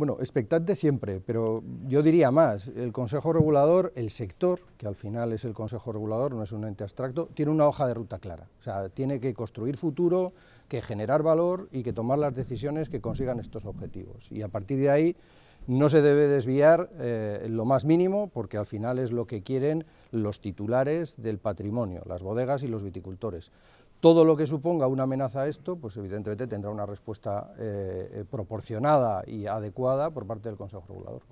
Bueno, expectante siempre, pero yo diría más. El Consejo Regulador, el sector, que al final es el Consejo Regulador, no es un ente abstracto, tiene una hoja de ruta clara. O sea, tiene que construir futuro, que generar valor y que tomar las decisiones que consigan estos objetivos. Y a partir de ahí no se debe desviar eh, lo más mínimo porque al final es lo que quieren los titulares del patrimonio, las bodegas y los viticultores. Todo lo que suponga una amenaza a esto, pues evidentemente tendrá una respuesta eh, eh, proporcionada y adecuada por parte del Consejo Regulador.